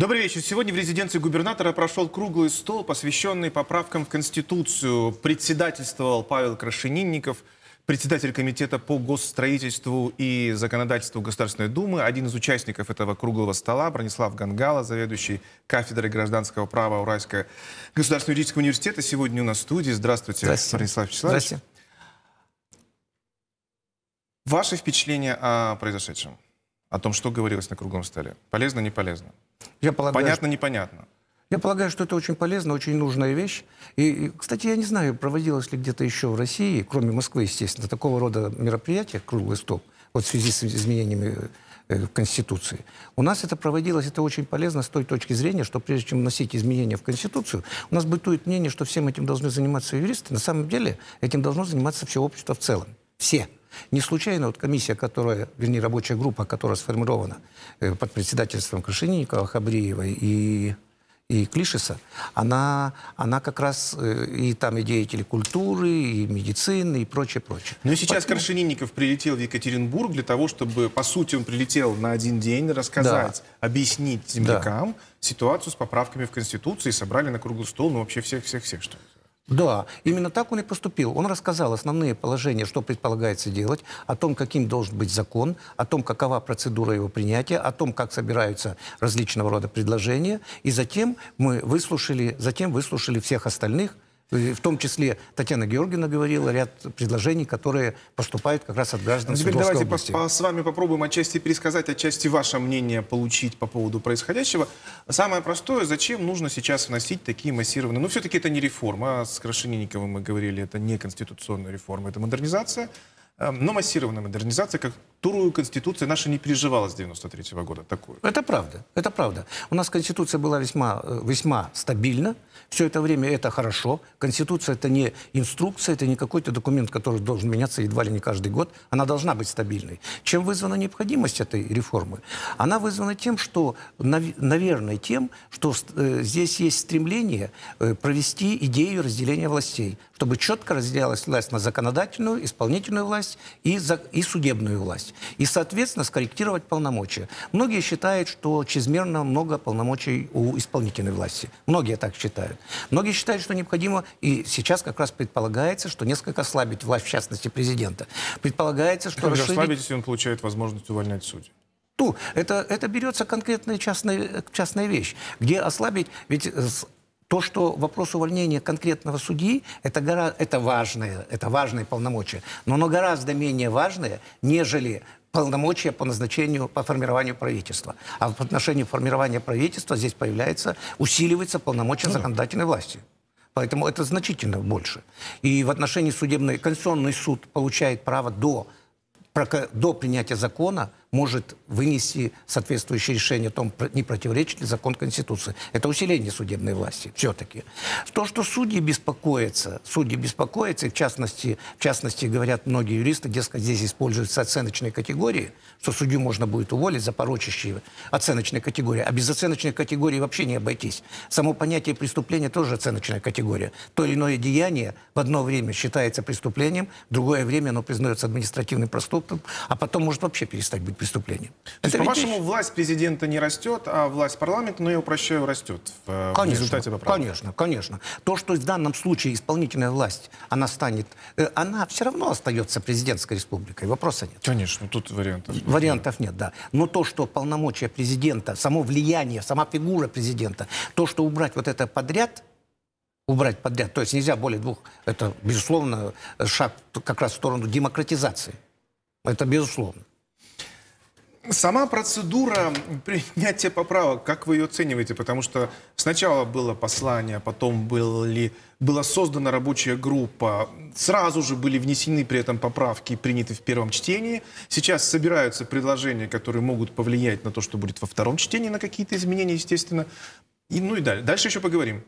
Добрый вечер. Сегодня в резиденции губернатора прошел круглый стол, посвященный поправкам в Конституцию. Председательствовал Павел Крашенинников, председатель комитета по госстроительству и законодательству Государственной Думы, один из участников этого круглого стола, Бронислав Гангала, заведующий кафедрой гражданского права Уральского государственного юридического университета, сегодня у нас в студии. Здравствуйте, Здравствуйте. Бронислав Вячеславович. Здравствуйте. Ваши впечатления о произошедшем? О том, что говорилось на круглом столе? Полезно, не полезно? Я полагаю, Понятно, непонятно. Я полагаю, что это очень полезно, очень нужная вещь. И, и кстати, я не знаю, проводилось ли где-то еще в России, кроме Москвы, естественно, такого рода мероприятия, круглый стоп, вот в связи с изменениями э, Конституции. У нас это проводилось, это очень полезно с той точки зрения, что прежде чем вносить изменения в Конституцию, у нас бытует мнение, что всем этим должны заниматься юристы. На самом деле этим должно заниматься все общество в целом. Все. Не случайно вот комиссия, которая, вернее, рабочая группа, которая сформирована э, под председательством Крашенинникова, Хабриева и и Клишеса, она, она как раз э, и там и деятели культуры, и медицины, и прочее, прочее. Ну и сейчас Поэтому... Крашенинников прилетел в Екатеринбург для того, чтобы, по сути, он прилетел на один день, рассказать, да. объяснить землякам да. ситуацию с поправками в Конституции, собрали на круглый стол, ну вообще всех-всех-всех, что ли? Да, именно так он и поступил. Он рассказал основные положения, что предполагается делать, о том, каким должен быть закон, о том, какова процедура его принятия, о том, как собираются различного рода предложения. И затем мы выслушали, затем выслушали всех остальных, в том числе Татьяна Георгиевна говорила ряд предложений, которые поступают как раз от граждан а Теперь Свердловской давайте по, по, с вами попробуем отчасти пересказать, отчасти ваше мнение получить по поводу происходящего. Самое простое, зачем нужно сейчас вносить такие массированные... Ну, все-таки это не реформа. А с Крашенинниковым мы говорили, это не конституционная реформа, это модернизация. Эм, но массированная модернизация, как Турую Конституция наша не переживала с 93 -го года такую. Это правда, это правда. У нас Конституция была весьма, э, весьма стабильна. Все это время это хорошо. Конституция это не инструкция, это не какой-то документ, который должен меняться едва ли не каждый год. Она должна быть стабильной. Чем вызвана необходимость этой реформы? Она вызвана тем, что, наверное, тем, что э, здесь есть стремление э, провести идею разделения властей, чтобы четко разделялась власть на законодательную, исполнительную власть и, и судебную власть есть. И, соответственно, скорректировать полномочия. Многие считают, что чрезмерно много полномочий у исполнительной власти. Многие так считают. Многие считают, что необходимо, и сейчас как раз предполагается, что несколько ослабить власть, в частности, президента. Предполагается, что... Как расширить... ослабить, если он получает возможность увольнять судей? Ну, это, это берется конкретная частная, частная вещь, где ослабить, ведь то, что вопрос увольнения конкретного судьи, это, гора... это важное, это важные полномочия, но оно гораздо менее важное, нежели полномочия по назначению, по формированию правительства. А в отношении формирования правительства здесь появляется, усиливается полномочия законодательной власти. Поэтому это значительно больше. И в отношении судебной, Конституционный суд получает право до, до принятия закона может вынести соответствующее решение о том, не противоречит ли закон Конституции. Это усиление судебной власти все-таки. То, что судьи беспокоятся, судьи беспокоятся, в частности, в частности говорят многие юристы, дескать, здесь используются оценочные категории, что судью можно будет уволить за порочащие оценочные категории, а без оценочных категорий вообще не обойтись. Само понятие преступления тоже оценочная категория. То или иное деяние в одно время считается преступлением, в другое время оно признается административным проступком, а потом может вообще перестать быть преступлений. То есть, по-вашему, вещь... власть президента не растет, а власть парламента, но я упрощаю, растет э, в, конечно, в результате поправки? Конечно, конечно. То, что в данном случае исполнительная власть, она станет, э, она все равно остается президентской республикой, вопроса нет. Конечно, тут вариантов нет. Вариантов нет, да. Но то, что полномочия президента, само влияние, сама фигура президента, то, что убрать вот это подряд, убрать подряд, то есть нельзя более двух, это, безусловно, шаг как раз в сторону демократизации. Это безусловно. Сама процедура принятия поправок, как вы ее оцениваете? Потому что сначала было послание, а потом были, была создана рабочая группа, сразу же были внесены при этом поправки, приняты в первом чтении. Сейчас собираются предложения, которые могут повлиять на то, что будет во втором чтении, на какие-то изменения, естественно. И, ну и далее. Дальше еще поговорим.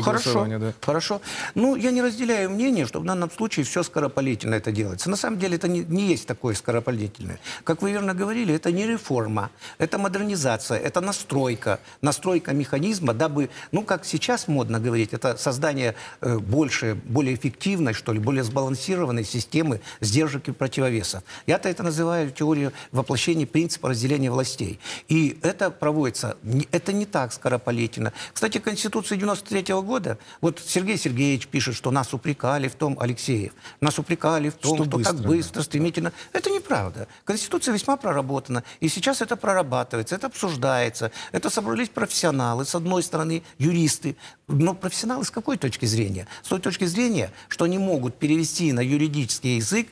Хорошо, да. хорошо. Ну, я не разделяю мнение, что в данном случае все скоропалительно это делается. На самом деле это не, не есть такое скоропалительное. Как вы верно говорили, это не реформа, это модернизация, это настройка, настройка механизма, дабы, ну, как сейчас модно говорить, это создание э, больше, более эффективной, что ли, более сбалансированной системы сдержек и противовесов. Я-то это называю теорию воплощения принципа разделения властей. И это проводится, это не так скоропалительно. Кстати, Конституция 93 -го года, вот Сергей Сергеевич пишет, что нас упрекали в том, Алексеев, нас упрекали в том, что, что быстро, так быстро, да. стремительно. Это неправда. Конституция весьма проработана, и сейчас это прорабатывается, это обсуждается, это собрались профессионалы, с одной стороны, юристы, но профессионалы с какой точки зрения? С той точки зрения, что они могут перевести на юридический язык,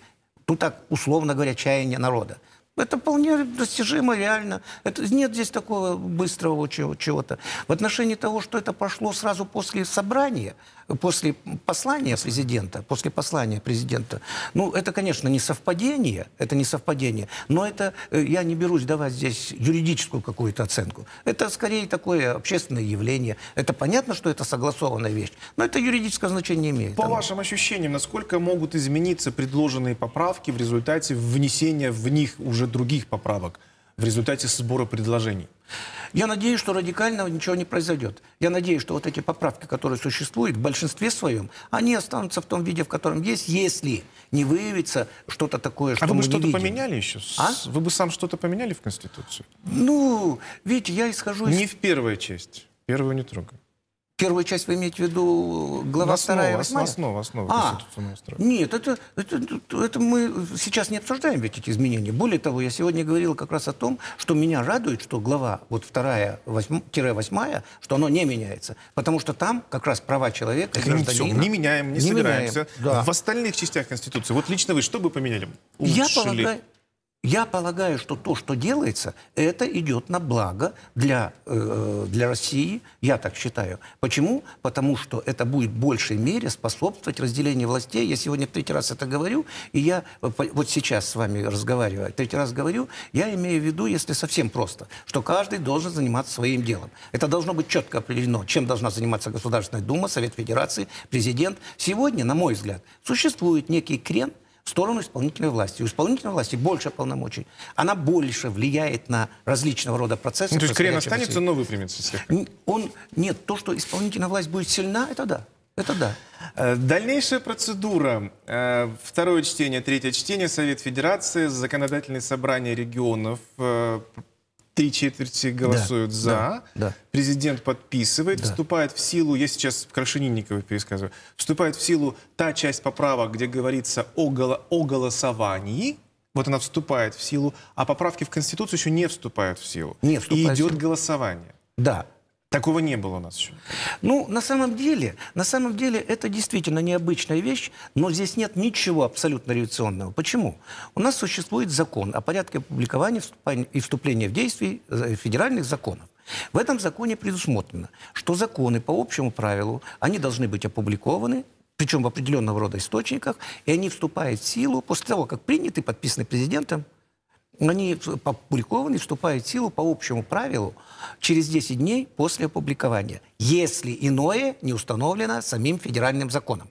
ну так, условно говоря, чаяние народа. Это вполне достижимо, реально. Это, нет здесь такого быстрого чего-то. В отношении того, что это пошло сразу после собрания, после послания президента, после послания президента, ну, это, конечно, не совпадение, это не совпадение, но это, э, я не берусь давать здесь юридическую какую-то оценку. Это скорее такое общественное явление. Это понятно, что это согласованная вещь, но это юридическое значение не имеет. По оно. вашим ощущениям, насколько могут измениться предложенные поправки в результате внесения в них уже других поправок, в результате сбора предложений? Я надеюсь, что радикального ничего не произойдет. Я надеюсь, что вот эти поправки, которые существуют в большинстве своем, они останутся в том виде, в котором есть, если не выявится что-то такое, а что а вы бы что-то поменяли еще? А? Вы бы сам что-то поменяли в Конституции? Ну, видите, я исхожу из... Не в первой части. Первую не трогаю. Первую часть вы имеете в виду глава вторая и 8? Основа, основа а, Нет, это, это, это мы сейчас не обсуждаем ведь эти изменения. Более того, я сегодня говорил как раз о том, что меня радует, что глава вот вторая тире восьмая, что оно не меняется. Потому что там как раз права человека, это гражданина... Не, не меняем, не, не собираемся. Меняем, да. В остальных частях Конституции, вот лично вы что бы поменяли? Улучшили? Я полагаю, я полагаю, что то, что делается, это идет на благо для, э, для России, я так считаю. Почему? Потому что это будет в большей мере способствовать разделению властей. Я сегодня в третий раз это говорю, и я э, вот сейчас с вами разговариваю, третий раз говорю, я имею в виду, если совсем просто, что каждый должен заниматься своим делом. Это должно быть четко определено, чем должна заниматься Государственная Дума, Совет Федерации, президент. Сегодня, на мой взгляд, существует некий крен – в сторону исполнительной власти. У исполнительной власти больше полномочий. Она больше влияет на различного рода процессы. Ну, то есть крен останется, России. но выпрямится слегка. Он, нет, то, что исполнительная власть будет сильна, это да. Это да. Э, дальнейшая процедура. Э, второе чтение, третье чтение, Совет Федерации, законодательные собрания регионов э, три четверти голосуют да, за, да, да. президент подписывает, да. вступает в силу, я сейчас Крашенинникова пересказываю, вступает в силу та часть поправок, где говорится о, голо, о голосовании, вот она вступает в силу, а поправки в Конституцию еще не вступают в силу. Не вступают И идет голосование. Да, Такого не было у нас еще. Ну, на самом деле, на самом деле это действительно необычная вещь, но здесь нет ничего абсолютно революционного. Почему? У нас существует закон о порядке опубликования и вступления в действие э, федеральных законов. В этом законе предусмотрено, что законы по общему правилу, они должны быть опубликованы причем в определенного рода источниках, и они вступают в силу после того, как приняты, и подписаны президентом, они опубликованы, вступают в силу по общему правилу через 10 дней после опубликования, если иное не установлено самим федеральным законом.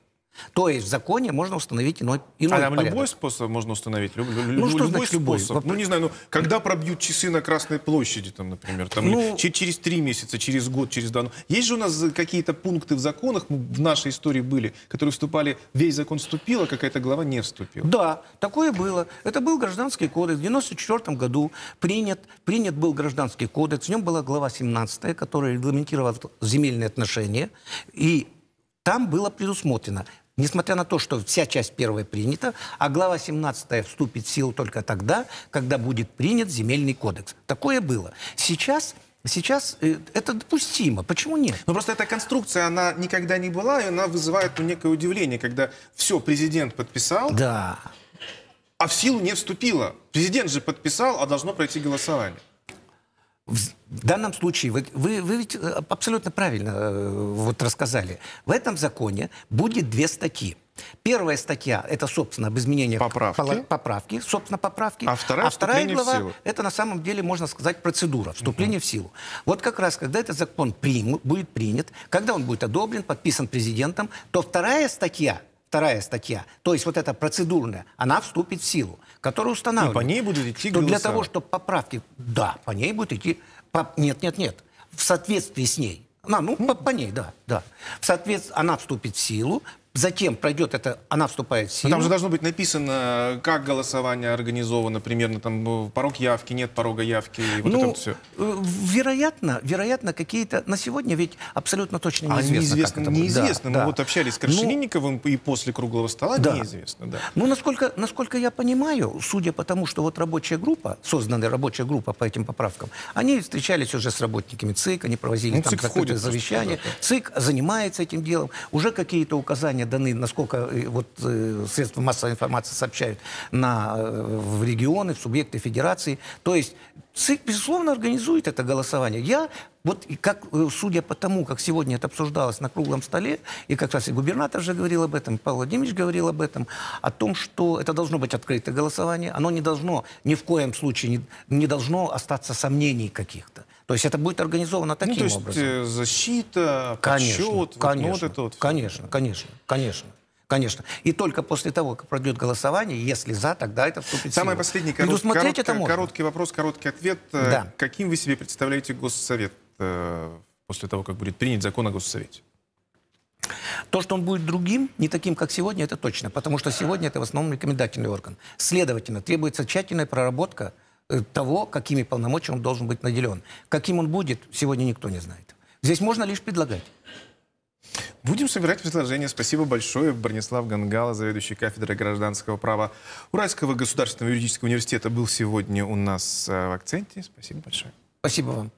То есть в законе можно установить иной, иной А там порядок. любой способ можно установить? Люб, люб, ну, что любой значит любой? способ? Ну, не знаю, ну, когда пробьют часы на Красной площади, там, например, там, ну, или через три месяца, через год, через два. Ну, есть же у нас э, какие-то пункты в законах, ну, в нашей истории были, которые вступали, весь закон вступил, а какая-то глава не вступила. Да, такое было. Это был гражданский кодекс. В 1994 году принят, принят был гражданский кодекс. В нем была глава 17, которая регламентировала земельные отношения. И там было предусмотрено Несмотря на то, что вся часть первая принята, а глава 17 вступит в силу только тогда, когда будет принят земельный кодекс. Такое было. Сейчас Сейчас э, это допустимо. Почему нет? Ну, просто эта конструкция, она никогда не была, и она вызывает ну, некое удивление, когда все, президент подписал, да. а в силу не вступила. Президент же подписал, а должно пройти голосование. В данном случае, вы, вы, вы ведь э, абсолютно правильно э, вот рассказали, в этом законе будет две статьи. Первая статья – это, собственно, об изменениях поправки, поправки собственно, поправки. А вторая, а вторая глава – это, на самом деле, можно сказать, процедура вступления угу. в силу. Вот как раз, когда этот закон приму, будет принят, когда он будет одобрен, подписан президентом, то вторая статья – вторая статья, то есть вот эта процедурная, она вступит в силу, которая устанавливает. И по ней будут идти что голоса. Для того, чтобы поправки, да, по ней будут идти, нет, нет, нет, в соответствии с ней. Она, ну, по, по ней, да, да. В соответствии, она вступит в силу, затем пройдет это, она вступает в силу. А Но там же должно быть написано, как голосование организовано, примерно там э, порог явки, нет порога явки, и вот ну, это вот все. Э, вероятно, вероятно, какие-то... На сегодня ведь абсолютно точно неизвестно, а неизвестно, как это Да, Мы да. вот общались с Крашенинниковым ну, и после круглого стола да. неизвестно. Да. Ну, насколько, насколько я понимаю, судя по тому, что вот рабочая группа, созданная рабочая группа по этим поправкам, они встречались уже с работниками ЦИК, они провозили ну, там ЦИК закрытое завещание. ЦИК занимается этим делом. Уже какие-то указания даны, насколько э, вот, э, средства массовой информации сообщают, на, э, в регионы, в субъекты федерации. То есть ЦИК, безусловно, организует это голосование. Я, вот как, э, судя по тому, как сегодня это обсуждалось на круглом столе, и как раз и губернатор же говорил об этом, Павел Владимирович говорил об этом, о том, что это должно быть открытое голосование, оно не должно, ни в коем случае не, не должно остаться сомнений каких-то. То есть это будет организовано таким ну, то есть образом. Э, защита, подсчет, конечно, подсчет, конечно, вот это вот. Конечно, конечно, конечно. Конечно. И только после того, как пройдет голосование, если за, тогда это вступит в силу. последний корот... корот... это можно. короткий вопрос, короткий ответ. Э, да. Каким вы себе представляете Госсовет э, после того, как будет принят закон о Госсовете? То, что он будет другим, не таким, как сегодня, это точно, потому что сегодня это в основном рекомендательный орган. Следовательно, требуется тщательная проработка э, того, какими полномочиями он должен быть наделен. Каким он будет, сегодня никто не знает. Здесь можно лишь предлагать. Будем собирать предложения. Спасибо большое, Бронислав Гангала, заведующий кафедрой гражданского права Уральского государственного юридического университета, был сегодня у нас э, в акценте. Спасибо большое. Спасибо вам.